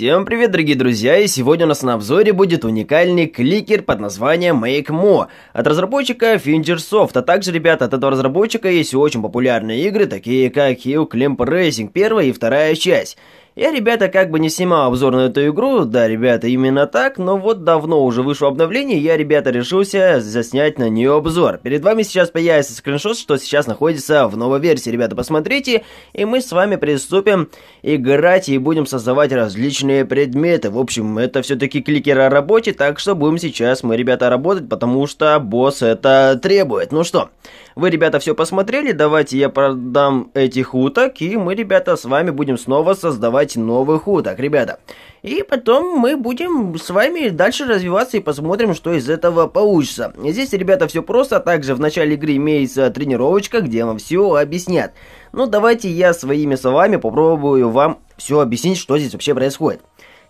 Всем привет, дорогие друзья, и сегодня у нас на обзоре будет уникальный кликер под названием Make MakeMo от разработчика Fingersoft, а также, ребята, от этого разработчика есть очень популярные игры, такие как Hill Climb Racing первая и вторая часть. Я, ребята, как бы не снимал обзор на эту игру, да, ребята, именно так, но вот давно уже вышло обновление, я, ребята, решился заснять на нее обзор. Перед вами сейчас появится скриншот, что сейчас находится в новой версии, ребята, посмотрите, и мы с вами приступим играть и будем создавать различные предметы. В общем, это все-таки кликер о работе, так что будем сейчас мы, ребята, работать, потому что босс это требует. Ну что, вы, ребята, все посмотрели, давайте я продам этих уток, и мы, ребята, с вами будем снова создавать создавать новых уток, ребята. И потом мы будем с вами дальше развиваться и посмотрим, что из этого получится. Здесь, ребята, все просто. Также в начале игры имеется тренировочка, где вам все объяснят. Ну, давайте я своими словами попробую вам все объяснить, что здесь вообще происходит.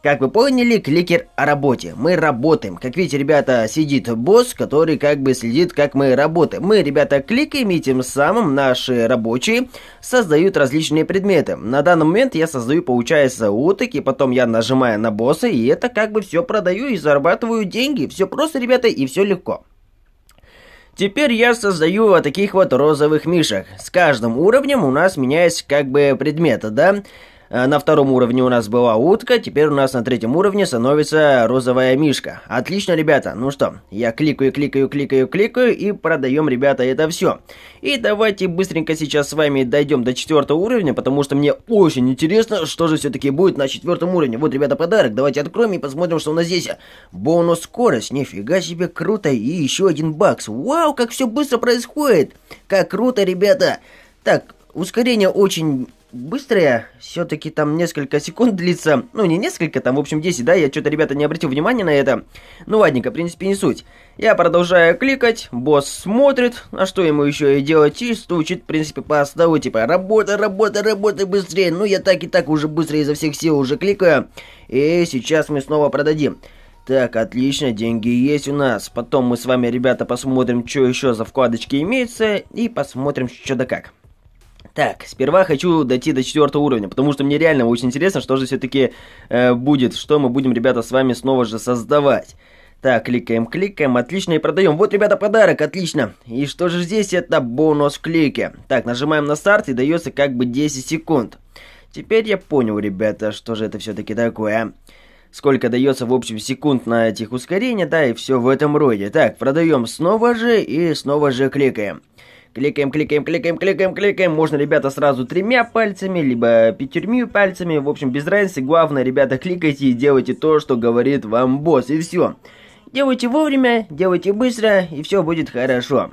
Как вы поняли, кликер о работе. Мы работаем. Как видите, ребята, сидит босс, который как бы следит, как мы работаем. Мы, ребята, кликаем, и тем самым наши рабочие создают различные предметы. На данный момент я создаю, получается, уток, и потом я нажимаю на босса, и это как бы все продаю и зарабатываю деньги. Все просто, ребята, и все легко. Теперь я создаю вот таких вот розовых мишек. С каждым уровнем у нас меняется как бы предмет, да? Э, на втором уровне у нас была утка, теперь у нас на третьем уровне становится розовая мишка. Отлично, ребята. Ну что, я кликаю, кликаю, кликаю, кликаю и продаем, ребята, это все. И давайте быстренько сейчас с вами дойдем до четвертого уровня, потому что мне очень интересно, что же все-таки будет на четвертом уровне. Вот, ребята, подарок. Давайте откроем и посмотрим, что у нас здесь. Бонус скорость. Нифига себе, круто. И еще один бакс. Вау, как все быстро происходит. Как круто, ребята. Так, ускорение очень быстрая, все-таки там несколько секунд длится, ну не несколько, там в общем 10, да, я что-то, ребята, не обратил внимания на это. Ну ладненько, в принципе, не суть. Я продолжаю кликать, босс смотрит, а что ему еще и делать, и стучит, в принципе, по столу, типа, работа, работа, работа, быстрее, ну я так и так уже быстро изо всех сил уже кликаю, и сейчас мы снова продадим. Так, отлично, деньги есть у нас. Потом мы с вами, ребята, посмотрим, что еще за вкладочки имеется, и посмотрим, что да как. Так, сперва хочу дойти до четвертого уровня, потому что мне реально очень интересно, что же все-таки э, будет, что мы будем, ребята, с вами снова же создавать. Так, кликаем, кликаем, отлично, и продаем. Вот, ребята, подарок, отлично. И что же здесь? Это бонус клики. Так, нажимаем на старт, и дается как бы 10 секунд. Теперь я понял, ребята, что же это все-таки такое. Сколько дается в общем секунд на этих ускорения, да, и все в этом роде. Так, продаем снова же и снова же кликаем. Кликаем, кликаем, кликаем, кликаем, кликаем. Можно, ребята, сразу тремя пальцами, либо пятерми пальцами. В общем, без разницы. Главное, ребята, кликайте и делайте то, что говорит вам босс. И все. Делайте вовремя, делайте быстро, и все будет хорошо.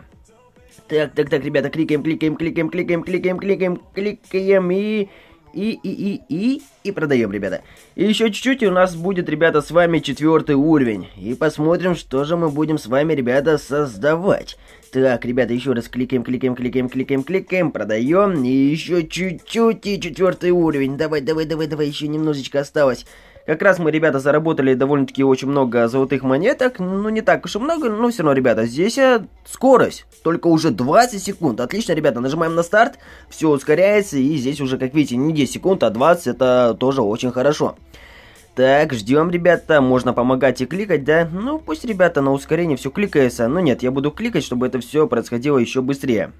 Так, так, так, ребята, кликаем, кликаем, кликаем, кликаем, кликаем, кликаем, кликаем и... И, и, и, и, и продаем, ребята. И еще чуть-чуть, и у нас будет, ребята, с вами четвертый уровень. И посмотрим, что же мы будем с вами, ребята, создавать. Так, ребята, еще раз кликаем, кликаем, кликаем, кликаем, кликаем, продаем. И еще чуть-чуть, и четвертый уровень. Давай, давай, давай, давай, еще немножечко осталось. Как раз мы, ребята, заработали довольно-таки очень много золотых монеток. Ну, не так уж и много, но все равно, ребята, здесь э, скорость. Только уже 20 секунд. Отлично, ребята, нажимаем на старт. Все ускоряется, и здесь уже, как видите, не 10 секунд, а 20. Это тоже очень хорошо. Хорошо. Так, ждем, ребята. Можно помогать и кликать, да? Ну, пусть ребята на ускорение все кликается. Но нет, я буду кликать, чтобы это все происходило еще быстрее.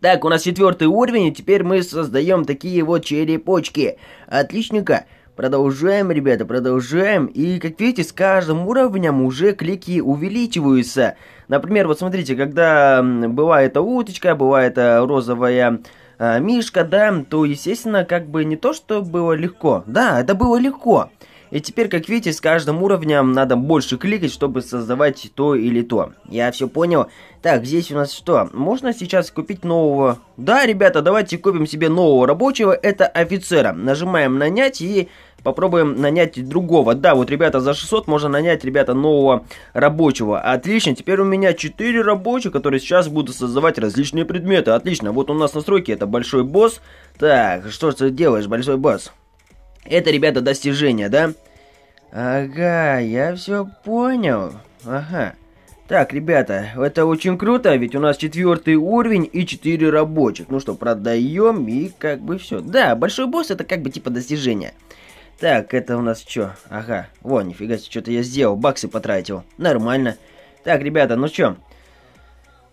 Так, у нас четвертый уровень, и теперь мы создаем такие вот черепочки. Отличненько. Продолжаем, ребята, продолжаем. И, как видите, с каждым уровнем уже клики увеличиваются. Например, вот смотрите, когда была эта уточка, была эта розовая э, мишка, да, то, естественно, как бы не то, что было легко. Да, это было легко. Легко. И теперь, как видите, с каждым уровнем надо больше кликать, чтобы создавать то или то. Я все понял. Так, здесь у нас что? Можно сейчас купить нового? Да, ребята, давайте купим себе нового рабочего. Это офицера. Нажимаем «Нанять» и попробуем нанять другого. Да, вот, ребята, за 600 можно нанять, ребята, нового рабочего. Отлично, теперь у меня 4 рабочих, которые сейчас будут создавать различные предметы. Отлично, вот у нас настройки, это большой босс. Так, что ты делаешь, большой босс? Это, ребята, достижение, да? Ага, я все понял. Ага. Так, ребята, это очень круто, ведь у нас четвертый уровень и четыре рабочих. Ну что, продаем и как бы все. Да, большой босс это как бы типа достижение. Так, это у нас что? Ага, Вон, нифига себе, что-то я сделал, баксы потратил. Нормально. Так, ребята, ну что,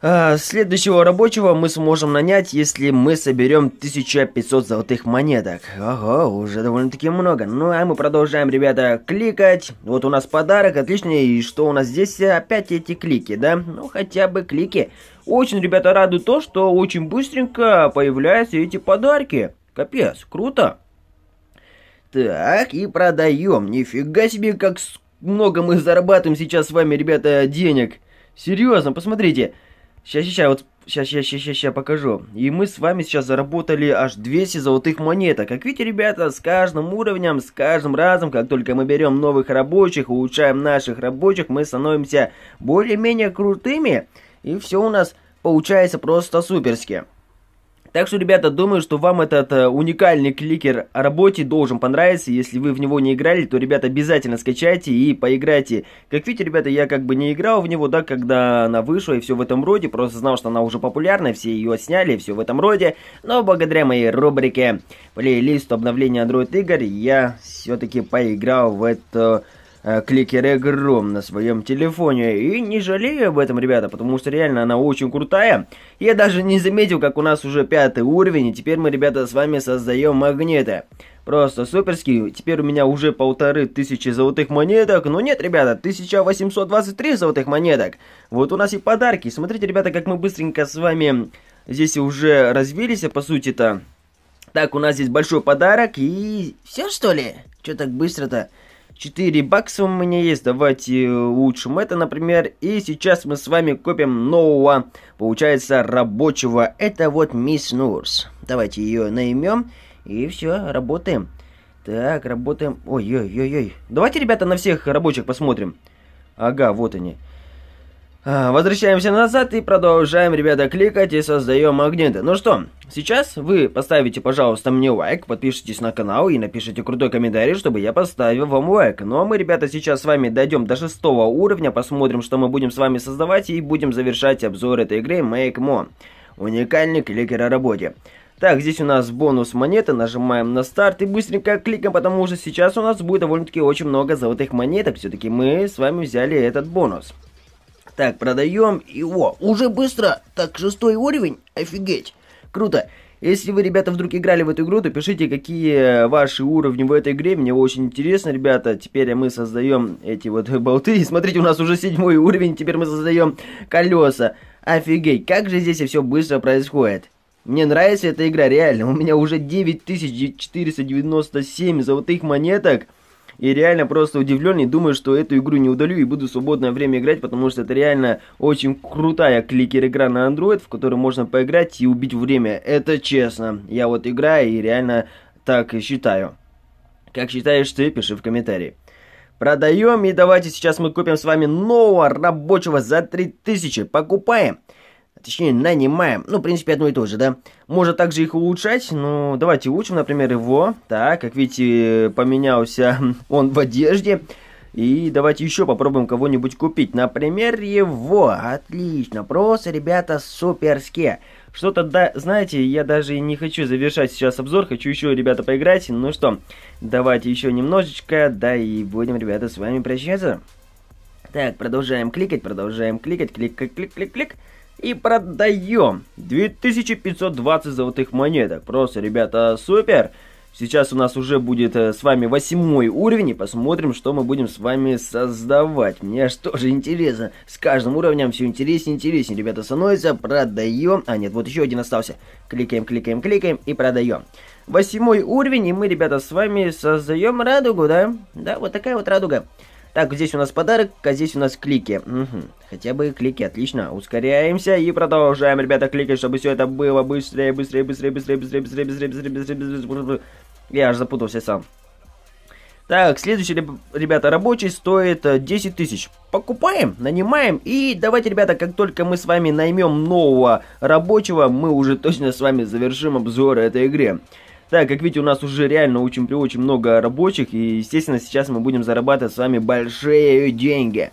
Э, следующего рабочего мы сможем нанять, если мы соберем 1500 золотых монеток. Ого, уже довольно-таки много. Ну а мы продолжаем, ребята, кликать. Вот у нас подарок, отлично. И что у нас здесь? Э, опять эти клики, да? Ну хотя бы клики. Очень, ребята, радует то, что очень быстренько появляются эти подарки. Капец, круто. Так, и продаем. Нифига себе, как много мы зарабатываем сейчас с вами, ребята, денег. Серьезно, посмотрите. Посмотрите. Сейчас, сейчас, вот Сейчас, сейчас, сейчас, сейчас покажу. И мы с вами сейчас заработали аж 200 золотых монеток. Как видите, ребята, с каждым уровнем, с каждым разом, как только мы берем новых рабочих, улучшаем наших рабочих, мы становимся более-менее крутыми. И все у нас получается просто суперски. Так что, ребята, думаю, что вам этот э, уникальный кликер о работе должен понравиться. Если вы в него не играли, то, ребята, обязательно скачайте и поиграйте. Как видите, ребята, я как бы не играл в него, да, когда она вышла и все в этом роде. Просто знал, что она уже популярна, все ее сняли, все в этом роде. Но благодаря моей рубрике плейлист обновления Android игр я все-таки поиграл в это Э, кликеры огром на своем телефоне. И не жалею об этом, ребята, потому что реально она очень крутая. Я даже не заметил, как у нас уже пятый уровень, и теперь мы, ребята, с вами создаем магниты. Просто суперский. Теперь у меня уже полторы тысячи золотых монеток. Но нет, ребята, 1823 золотых монеток. Вот у нас и подарки. Смотрите, ребята, как мы быстренько с вами здесь уже развились, по сути-то. Так, у нас здесь большой подарок и... Все, что ли? Че так быстро-то? 4 бакса у меня есть, давайте э, улучшим это, например. И сейчас мы с вами купим нового, получается, рабочего. Это вот мисс Нурс. Давайте ее наймем. И все, работаем. Так, работаем. Ой-ой-ой-ой. Давайте, ребята, на всех рабочих посмотрим. Ага, вот они. А, возвращаемся назад и продолжаем, ребята, кликать и создаем магниты. Ну что, сейчас вы поставите, пожалуйста, мне лайк, подпишитесь на канал и напишите крутой комментарий, чтобы я поставил вам лайк. Ну а мы, ребята, сейчас с вами дойдем до шестого уровня, посмотрим, что мы будем с вами создавать и будем завершать обзор этой игры Make Mo. Уникальный кликер о работе. Так, здесь у нас бонус монеты, нажимаем на старт и быстренько кликаем, потому что сейчас у нас будет довольно-таки очень много золотых монеток, все-таки мы с вами взяли этот бонус. Так, продаем его. Уже быстро. Так, шестой уровень. Офигеть. Круто. Если вы, ребята, вдруг играли в эту игру, то пишите, какие ваши уровни в этой игре. Мне очень интересно, ребята. Теперь мы создаем эти вот болты. И смотрите, у нас уже седьмой уровень. Теперь мы создаем колеса. Офигеть, как же здесь все быстро происходит. Мне нравится эта игра, реально. У меня уже 9497 золотых монеток и реально просто удивлен и думаю, что эту игру не удалю и буду в свободное время играть, потому что это реально очень крутая кликер-игра на Android, в которой можно поиграть и убить время. Это честно. Я вот играю и реально так и считаю. Как считаешь ты, пиши в комментарии. Продаем и давайте сейчас мы купим с вами нового рабочего за 3000. Покупаем точнее нанимаем, ну, в принципе, одно и то же, да. Можно также их улучшать, ну, давайте улучшим, например, его, так, как видите, поменялся он в одежде. И давайте еще попробуем кого-нибудь купить. Например, его. Отлично. Просто, ребята, суперские. Что-то, да, знаете, я даже не хочу завершать сейчас обзор. Хочу еще, ребята, поиграть. Ну что, давайте еще немножечко. Да, и будем, ребята, с вами прощаться. Так, продолжаем кликать, продолжаем кликать. Клик, клик, клик, клик, клик и продаем 2520 золотых монеток. Просто, ребята, супер. Сейчас у нас уже будет э, с вами восьмой уровень, и посмотрим, что мы будем с вами создавать. Мне аж тоже интересно. С каждым уровнем все интереснее и интереснее, ребята, становится. Продаем. А, нет, вот еще один остался. Кликаем, кликаем, кликаем и продаем. Восьмой уровень, и мы, ребята, с вами создаем радугу, да? Да, вот такая вот радуга. Радуга. Так, здесь у нас подарок, а здесь у нас клики. Угу. Хотя бы клики, отлично. Ускоряемся и продолжаем, ребята, клики, чтобы все это было быстрее, быстрее, быстрее, быстрее, быстрее, быстрее, быстрее, быстрее, быстрее, быстрее, быстрее. Я аж запутался сам. Так, следующий, ребята, рабочий стоит 10 тысяч. Покупаем, нанимаем. И давайте, ребята, как только мы с вами наймем нового рабочего, мы уже точно с вами завершим обзор этой игры. Так, как видите, у нас уже реально очень-очень много рабочих, и, естественно, сейчас мы будем зарабатывать с вами большие деньги.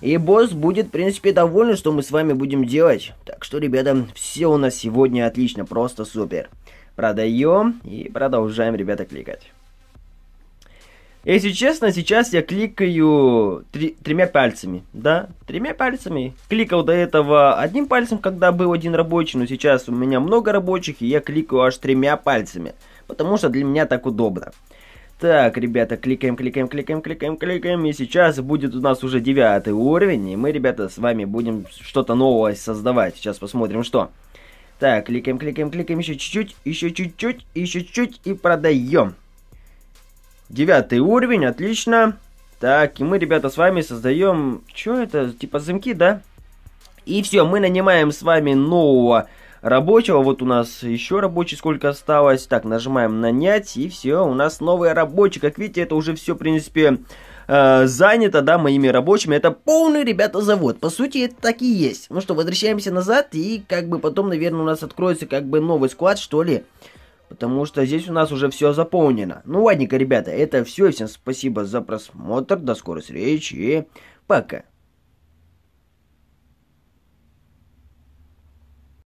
И босс будет, в принципе, доволен, что мы с вами будем делать. Так что, ребята, все у нас сегодня отлично, просто супер. Продаем и продолжаем, ребята, кликать. Если честно, сейчас я кликаю три, тремя пальцами, да, тремя пальцами. Кликал до этого одним пальцем, когда был один рабочий, но сейчас у меня много рабочих, и я кликаю аж тремя пальцами, потому что для меня так удобно. Так, ребята, кликаем, кликаем, кликаем, кликаем, кликаем, и сейчас будет у нас уже девятый уровень, и мы, ребята, с вами будем что-то новое создавать. Сейчас посмотрим, что. Так, кликаем, кликаем, кликаем, еще чуть-чуть, еще чуть-чуть, еще чуть-чуть, и продаем. Девятый уровень, отлично. Так, и мы, ребята, с вами создаем... Что это? Типа замки, да? И все, мы нанимаем с вами нового рабочего. Вот у нас еще рабочий сколько осталось. Так, нажимаем нанять, и все, у нас новый рабочий. Как видите, это уже все, в принципе, э, занято, да, моими рабочими. Это полный, ребята, завод. По сути, это так и есть. Ну что, возвращаемся назад, и как бы потом, наверное, у нас откроется как бы новый склад, что ли потому что здесь у нас уже все заполнено. Ну ладненько, ребята, это все. Всем спасибо за просмотр, до скорой встречи пока.